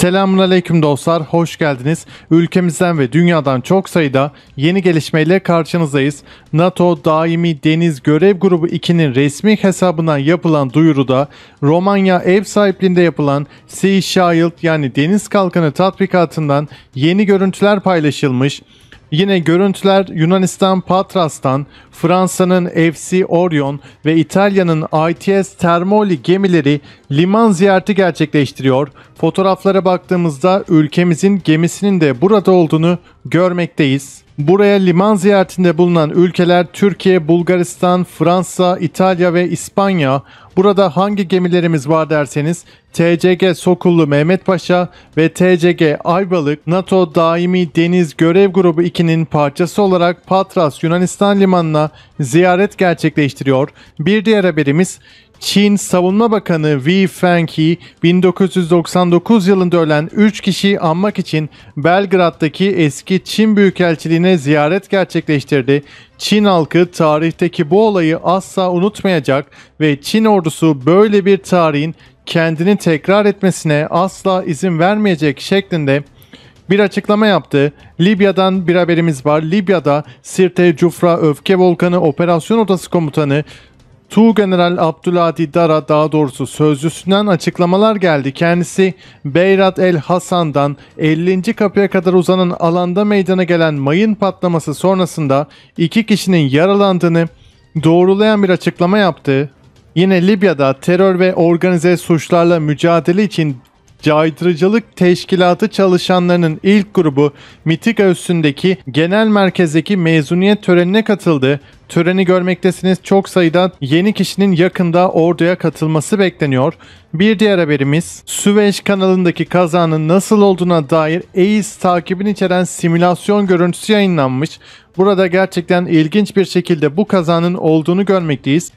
Selamünaleyküm dostlar, hoş geldiniz. Ülkemizden ve dünyadan çok sayıda yeni gelişmeyle karşınızdayız. NATO Daimi Deniz Görev Grubu 2'nin resmi hesabından yapılan duyuruda Romanya ev sahipliğinde yapılan Sea Shield yani deniz kalkanı tatbikatından yeni görüntüler paylaşılmış. Yine görüntüler Yunanistan Patras'tan, Fransa'nın FC Orion ve İtalya'nın ITS Termoli gemileri liman ziyareti gerçekleştiriyor. Fotoğraflara baktığımızda ülkemizin gemisinin de burada olduğunu görmekteyiz. Buraya liman ziyaretinde bulunan ülkeler Türkiye, Bulgaristan, Fransa, İtalya ve İspanya. Burada hangi gemilerimiz var derseniz TCG Sokullu Mehmet Paşa ve TCG Ayvalık NATO Daimi Deniz Görev Grubu 2'nin parçası olarak Patras Yunanistan limanına ziyaret gerçekleştiriyor. Bir diğer haberimiz Çin Savunma Bakanı Wei Fenghi 1999 yılında ölen 3 kişiyi anmak için Belgrad'daki eski Çin Büyükelçiliğine ziyaret gerçekleştirdi. Çin halkı tarihteki bu olayı asla unutmayacak ve Çin ordusu böyle bir tarihin kendini tekrar etmesine asla izin vermeyecek şeklinde bir açıklama yaptı. Libya'dan bir haberimiz var. Libya'da Sirte Cufra Öfke Volkanı Operasyon Odası Komutanı General Abdülhadi Dara daha doğrusu sözcüsünden açıklamalar geldi. Kendisi Beyrat el Hasan'dan 50. kapıya kadar uzanan alanda meydana gelen mayın patlaması sonrasında iki kişinin yaralandığını doğrulayan bir açıklama yaptı. Yine Libya'da terör ve organize suçlarla mücadele için Caydırıcılık Teşkilatı çalışanlarının ilk grubu Mitik Özsü'ndeki genel merkezdeki mezuniyet törenine katıldı. Töreni görmektesiniz çok sayıda yeni kişinin yakında orduya katılması bekleniyor. Bir diğer haberimiz Süveyş kanalındaki kazanın nasıl olduğuna dair EIS takibini içeren simülasyon görüntüsü yayınlanmış. Burada gerçekten ilginç bir şekilde bu kazanın olduğunu görmekteyiz.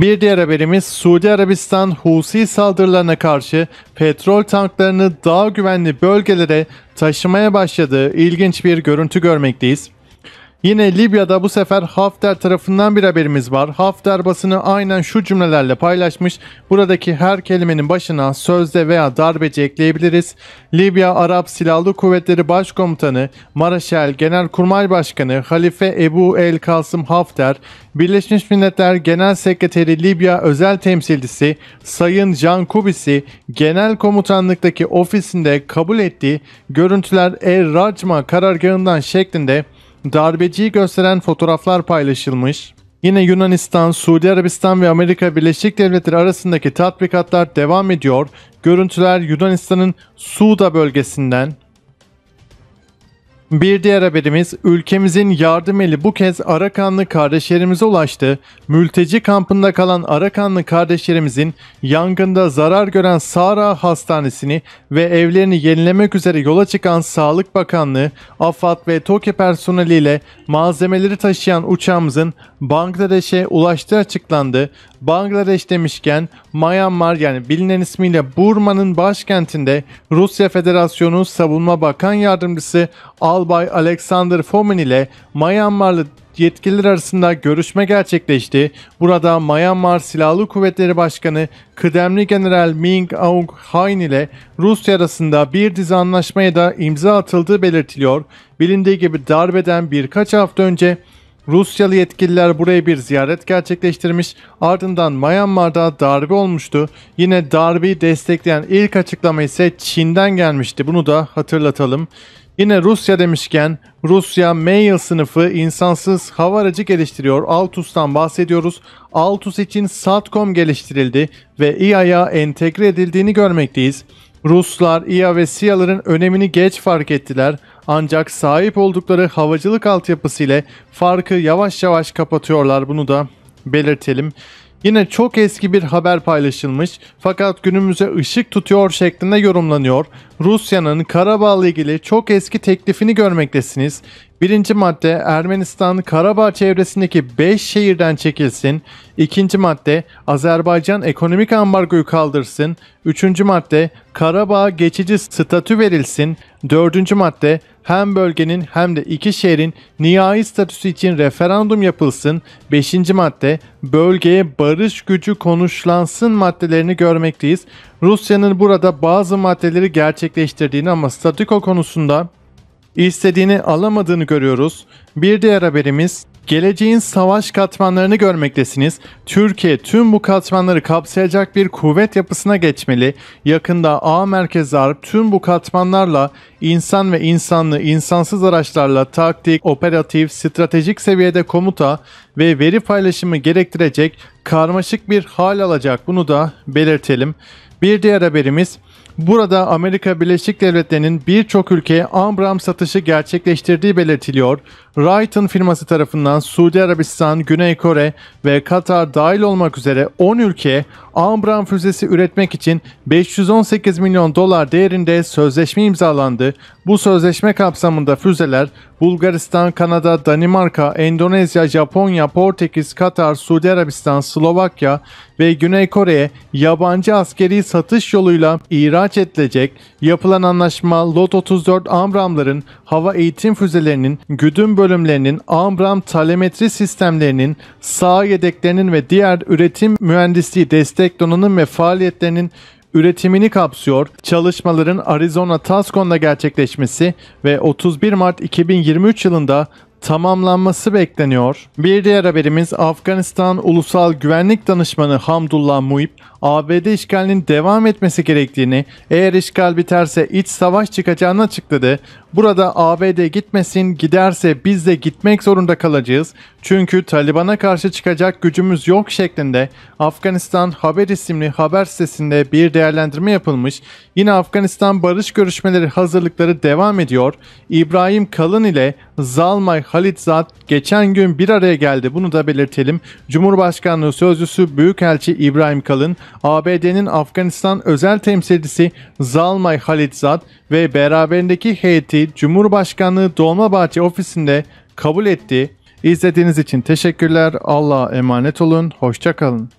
Bir diğer haberimiz Suudi Arabistan Husi saldırılarına karşı petrol tanklarını daha güvenli bölgelere taşımaya başladığı ilginç bir görüntü görmekteyiz. Yine Libya'da bu sefer Hafter tarafından bir haberimiz var. Hafter basını aynen şu cümlelerle paylaşmış. Buradaki her kelimenin başına sözde veya darbeci ekleyebiliriz. Libya Arap Silahlı Kuvvetleri Başkomutanı Maraşel Genelkurmay Başkanı Halife Ebu El Kasım Hafter, Birleşmiş Milletler Genel Sekreteri Libya Özel Temsilcisi Sayın Can Kubisi Genel Komutanlıktaki ofisinde kabul ettiği görüntüler El Racma karargahından şeklinde darbeciyi gösteren fotoğraflar paylaşılmış. Yine Yunanistan, Suudi Arabistan ve Amerika Birleşik Devletleri arasındaki tatbikatlar devam ediyor. Görüntüler Yunanistan'ın Suda bölgesinden bir diğer haberimiz ülkemizin yardım eli bu kez Arakanlı kardeşlerimize ulaştı. Mülteci kampında kalan Arakanlı kardeşlerimizin yangında zarar gören Sara Hastanesi'ni ve evlerini yenilemek üzere yola çıkan Sağlık Bakanlığı, AFAD ve TOKİ personeliyle malzemeleri taşıyan uçağımızın Bangladeş'e ulaştığı açıklandı. Bangladeş demişken Myanmar yani bilinen ismiyle Burma'nın başkentinde Rusya Federasyonu Savunma Bakan Yardımcısı Al Albay Alexander Fomin ile Myanmarlı yetkililer arasında görüşme gerçekleşti. Burada Myanmar Silahlı Kuvvetleri Başkanı kıdemli General Ming Aung Hain ile Rusya arasında bir dizi anlaşmaya da imza atıldığı belirtiliyor. Bilindiği gibi darbeden birkaç hafta önce Rusyalı yetkililer buraya bir ziyaret gerçekleştirmiş ardından Myanmar'da darbe olmuştu. Yine darbeyi destekleyen ilk açıklama ise Çin'den gelmişti bunu da hatırlatalım. Yine Rusya demişken Rusya Mail sınıfı insansız hava aracı geliştiriyor. Altus'tan bahsediyoruz. Altus için Satcom geliştirildi ve İHA'ya entegre edildiğini görmekteyiz. Ruslar İHA ve SİHA'ların önemini geç fark ettiler ancak sahip oldukları havacılık altyapısı ile farkı yavaş yavaş kapatıyorlar bunu da belirtelim. Yine çok eski bir haber paylaşılmış fakat günümüze ışık tutuyor şeklinde yorumlanıyor. Rusya'nın ile ilgili çok eski teklifini görmektesiniz. Birinci madde Ermenistan Karabağ çevresindeki 5 şehirden çekilsin. İkinci madde Azerbaycan ekonomik ambargoyu kaldırsın. Üçüncü madde Karabağ geçici statü verilsin. Dördüncü madde hem bölgenin hem de iki şehrin nihai statüsü için referandum yapılsın. 5. madde bölgeye barış gücü konuşlansın maddelerini görmekteyiz. Rusya'nın burada bazı maddeleri gerçekleştirdiğini ama statüko konusunda istediğini alamadığını görüyoruz. Bir diğer haberimiz Geleceğin savaş katmanlarını görmektesiniz. Türkiye tüm bu katmanları kapsayacak bir kuvvet yapısına geçmeli. Yakında A merkezli Arap tüm bu katmanlarla insan ve insanlı insansız araçlarla taktik, operatif, stratejik seviyede komuta ve veri paylaşımı gerektirecek karmaşık bir hal alacak. Bunu da belirtelim. Bir diğer haberimiz Burada Amerika Birleşik Devletleri'nin birçok ülkeye Amram satışı gerçekleştirdiği belirtiliyor. Raytheon firması tarafından Suudi Arabistan, Güney Kore ve Katar dahil olmak üzere 10 ülke Amram füzesi üretmek için 518 milyon dolar değerinde sözleşme imzalandı. Bu sözleşme kapsamında füzeler Bulgaristan, Kanada, Danimarka, Endonezya, Japonya, Portekiz, Katar, Suudi Arabistan, Slovakya ve Güney Kore'ye yabancı askeri satış yoluyla ihraç ihraç edilecek. Yapılan anlaşma Lot 34 Amramların hava eğitim füzelerinin, güdüm bölümlerinin, Amram telemetri sistemlerinin, sağ yedeklerinin ve diğer üretim mühendisliği destek donanım ve faaliyetlerinin üretimini kapsıyor. Çalışmaların Arizona Tascon'da gerçekleşmesi ve 31 Mart 2023 yılında tamamlanması bekleniyor. Bir diğer haberimiz Afganistan Ulusal Güvenlik Danışmanı Hamdullah Muib. ABD işgalinin devam etmesi gerektiğini, eğer işgal biterse iç savaş çıkacağını açıkladı. Burada ABD gitmesin, giderse biz de gitmek zorunda kalacağız. Çünkü Taliban'a karşı çıkacak gücümüz yok şeklinde Afganistan Haber isimli haber sitesinde bir değerlendirme yapılmış. Yine Afganistan barış görüşmeleri hazırlıkları devam ediyor. İbrahim Kalın ile Zalmay Halitzat geçen gün bir araya geldi. Bunu da belirtelim. Cumhurbaşkanlığı sözcüsü Büyükelçi İbrahim Kalın ABD'nin Afganistan özel temsilcisi Zalmay Halitzad ve beraberindeki heyeti Cumhurbaşkanlığı Dolmabahçe ofisinde kabul etti. İzlediğiniz için teşekkürler. Allah'a emanet olun. Hoşçakalın.